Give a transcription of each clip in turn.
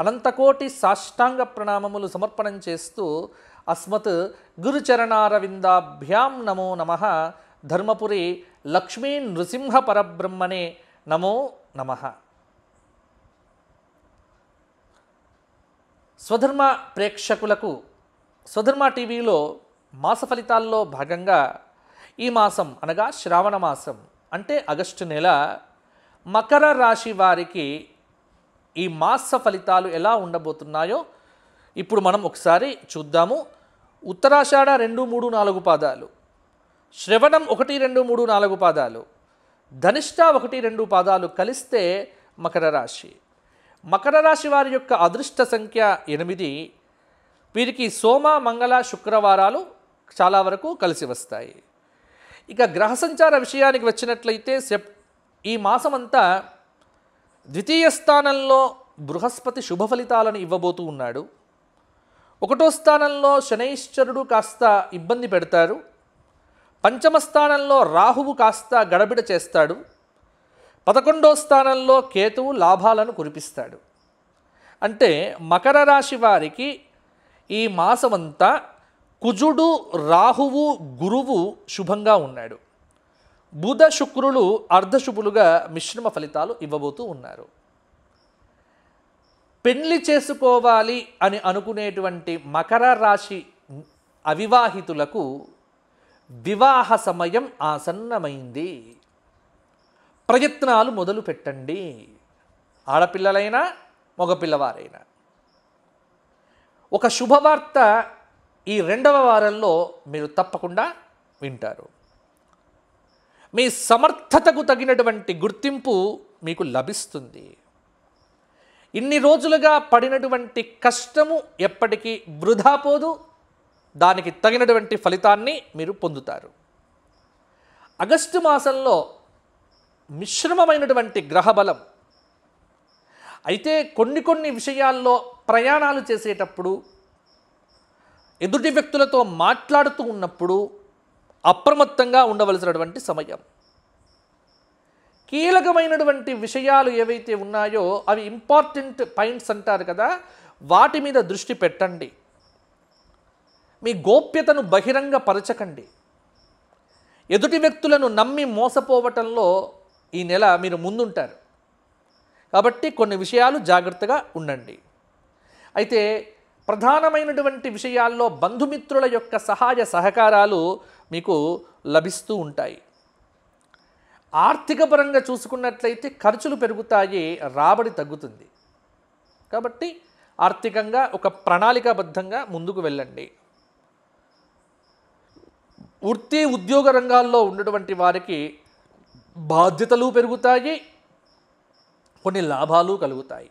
అనంతకోటి సాష్టాంగ ప్రణామములు సమర్పణం చేస్తూ అస్మత్ గురుచరణారవిందాభ్యాం నమో నమ ధర్మపురి లక్ష్మీ నృసింహ పరబ్రహ్మణే నమో నమ స్వధర్మ ప్రేక్షకులకు స్వధర్మ టీవీలో మాస ఫలితాల్లో భాగంగా ఈ మాసం అనగా శ్రావణ మాసం అంటే ఆగస్టు నెల మకర రాశి వారికి ఈ మాస ఫలితాలు ఎలా ఉండబోతున్నాయో ఇప్పుడు మనం ఒకసారి చూద్దాము ఉత్తరాషాఢ రెండు మూడు నాలుగు పాదాలు శ్రవణం ఒకటి రెండు మూడు నాలుగు పాదాలు ధనిష్ట ఒకటి రెండు పాదాలు కలిస్తే మకర రాశి మకర రాశి వారి యొక్క అదృష్ట సంఖ్య ఎనిమిది వీరికి సోమ మంగళ శుక్రవారాలు చాలా వరకు కలిసి వస్తాయి ఇక గ్రహ సంచార విషయానికి వచ్చినట్లయితే సెప్ ఈ మాసమంతా ద్వితీయ స్థానంలో బృహస్పతి శుభ ఫలితాలను ఇవ్వబోతూ ఉన్నాడు ఒకటో స్థానంలో శనైశ్వరుడు కాస్త ఇబ్బంది పెడతారు పంచమ స్థానంలో రాహువు కాస్త గడబిడ చేస్తాడు పదకొండో స్థానంలో కేతువు లాభాలను కురిపిస్తాడు అంటే మకర రాశి వారికి ఈ మాసమంతా కుజుడు రాహువు గురువు శుభంగా ఉన్నాడు బుధ శుక్రులు అర్ధశుభులుగా మిశ్రమ ఫలితాలు ఇవ్వబోతూ ఉన్నారు పెళ్లి చేసుకోవాలి అని అనుకునేటువంటి మకర రాశి అవివాహితులకు వివాహ సమయం ఆసన్నమైంది ప్రయత్నాలు మొదలు పెట్టండి ఆడపిల్లలైనా మగపిల్లవారైనా ఒక శుభవార్త ఈ రెండవ వారంలో మీరు తప్పకుండా వింటారు మీ సమర్థతకు తగినటువంటి గుర్తింపు మీకు లభిస్తుంది ఇన్ని రోజులుగా పడినటువంటి కష్టము ఎప్పటికీ వృధా పోదు దానికి తగినటువంటి ఫలితాన్ని మీరు పొందుతారు ఆగస్టు మాసంలో మిశ్రమమైనటువంటి గ్రహబలం అయితే కొన్ని కొన్ని విషయాల్లో ప్రయాణాలు చేసేటప్పుడు ఎదుటి వ్యక్తులతో మాట్లాడుతూ ఉన్నప్పుడు అప్రమత్తంగా ఉండవలసినటువంటి సమయం కీలకమైనటువంటి విషయాలు ఏవైతే ఉన్నాయో అవి ఇంపార్టెంట్ పాయింట్స్ అంటారు కదా వాటి మీద దృష్టి పెట్టండి మీ గోప్యతను బహిరంగ పరచకండి ఎదుటి వ్యక్తులను నమ్మి మోసపోవటంలో ఈ నెల మీరు ముందుంటారు కాబట్టి కొన్ని విషయాలు జాగ్రత్తగా ఉండండి అయితే ప్రధానమైనటువంటి విషయాల్లో బంధుమిత్రుల యొక్క సహాయ సహకారాలు మీకు లభిస్తూ ఉంటాయి ఆర్థిక పరంగా చూసుకున్నట్లయితే ఖర్చులు పెరుగుతాయి రాబడి తగ్గుతుంది కాబట్టి ఆర్థికంగా ఒక ప్రణాళికాబద్ధంగా ముందుకు వెళ్ళండి వృత్తి ఉద్యోగ రంగాల్లో ఉన్నటువంటి వారికి బాధ్యతలు పెరుగుతాయి కొన్ని లాభాలు కలుగుతాయి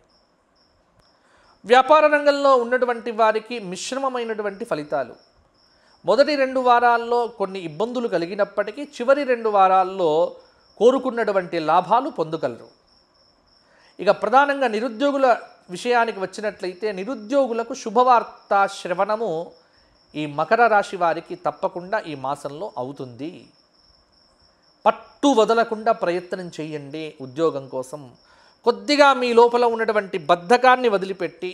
వ్యాపార రంగంలో ఉన్నటువంటి వారికి మిశ్రమమైనటువంటి ఫలితాలు మొదటి రెండు వారాల్లో కొన్ని ఇబ్బందులు కలిగినప్పటికీ చివరి రెండు వారాల్లో కోరుకున్నటువంటి లాభాలు పొందగలరు ఇక ప్రధానంగా నిరుద్యోగుల విషయానికి వచ్చినట్లయితే నిరుద్యోగులకు శుభవార్త శ్రవణము ఈ మకర రాశి వారికి తప్పకుండా ఈ మాసంలో అవుతుంది పట్టు వదలకుండా ప్రయత్నం చేయండి ఉద్యోగం కోసం కొద్దిగా మీ లోపల ఉన్నటువంటి బద్ధకాన్ని వదిలిపెట్టి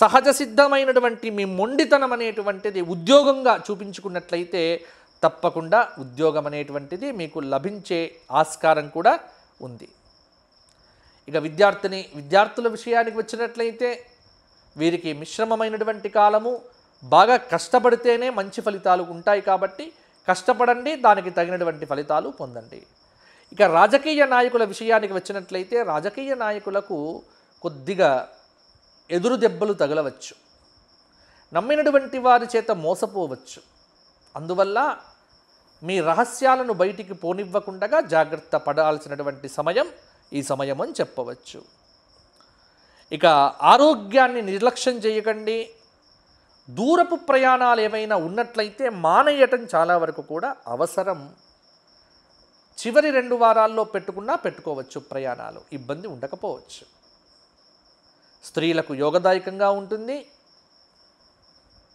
సహజ సిద్ధమైనటువంటి మీ మొండితనం అనేటువంటిది ఉద్యోగంగా చూపించుకున్నట్లయితే తప్పకుండా ఉద్యోగం అనేటువంటిది మీకు లభించే ఆస్కారం కూడా ఉంది ఇక విద్యార్థిని విద్యార్థుల విషయానికి వచ్చినట్లయితే వీరికి మిశ్రమమైనటువంటి కాలము బాగా కష్టపడితేనే మంచి ఫలితాలు ఉంటాయి కాబట్టి కష్టపడండి దానికి తగినటువంటి ఫలితాలు పొందండి ఇక రాజకీయ నాయకుల విషయానికి వచ్చినట్లయితే రాజకీయ నాయకులకు కొద్దిగా ఎదురు దెబ్బలు తగలవచ్చు నమ్మినటువంటి వారి చేత మోసపోవచ్చు అందువల్ల మీ రహస్యాలను బయటికి పోనివ్వకుండా జాగ్రత్త పడాల్సినటువంటి సమయం ఈ సమయం అని చెప్పవచ్చు ఇక ఆరోగ్యాన్ని నిర్లక్ష్యం చేయకండి దూరపు ప్రయాణాలు ఏమైనా ఉన్నట్లయితే మానేయటం చాలా వరకు కూడా అవసరం చివరి రెండు వారాల్లో పెట్టుకున్నా పెట్టుకోవచ్చు ప్రయాణాలు ఇబ్బంది ఉండకపోవచ్చు స్త్రీలకు యోగదాయకంగా ఉంటుంది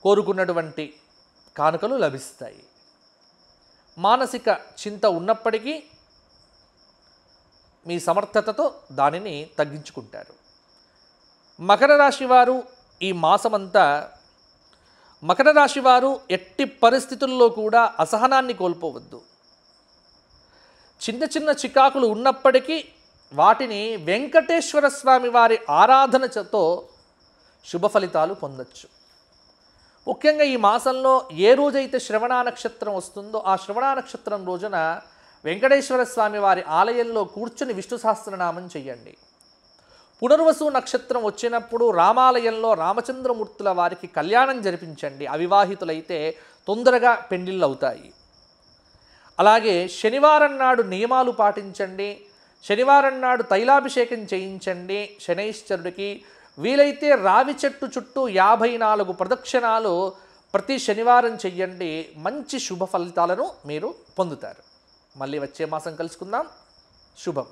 కోరుకున్నటువంటి కానుకలు లభిస్తాయి మానసిక చింత ఉన్నప్పటికీ మీ సమర్థతతో దానిని తగ్గించుకుంటారు మకర రాశి వారు ఈ మాసమంతా మకర రాశి వారు ఎట్టి పరిస్థితుల్లో కూడా అసహనాన్ని కోల్పోవద్దు చిన్న చిన్న చికాకులు ఉన్నప్పటికీ వాటిని వెంకటేశ్వర స్వామి వారి ఆరాధనతో శుభ ఫలితాలు పొందొచ్చు ముఖ్యంగా ఈ మాసంలో ఏ రోజైతే శ్రవణ నక్షత్రం వస్తుందో ఆ శ్రవణ నక్షత్రం రోజున వెంకటేశ్వర స్వామి వారి ఆలయంలో కూర్చుని విష్ణు సహస్రనామం చెయ్యండి పునర్వసు నక్షత్రం వచ్చినప్పుడు రామాలయంలో రామచంద్రమూర్తుల వారికి కళ్యాణం జరిపించండి అవివాహితులైతే తొందరగా పెండిళ్ళు అవుతాయి అలాగే శనివారం నాడు నియమాలు పాటించండి శనివారం నాడు తైలాభిషేకం చేయించండి శనైశ్చరుడికి వీలైతే రావి చెట్టు చుట్టూ యాభై నాలుగు ప్రదక్షిణాలు ప్రతి శనివారం చెయ్యండి మంచి శుభ ఫలితాలను మీరు పొందుతారు మళ్ళీ వచ్చే మాసం కలుసుకుందాం శుభం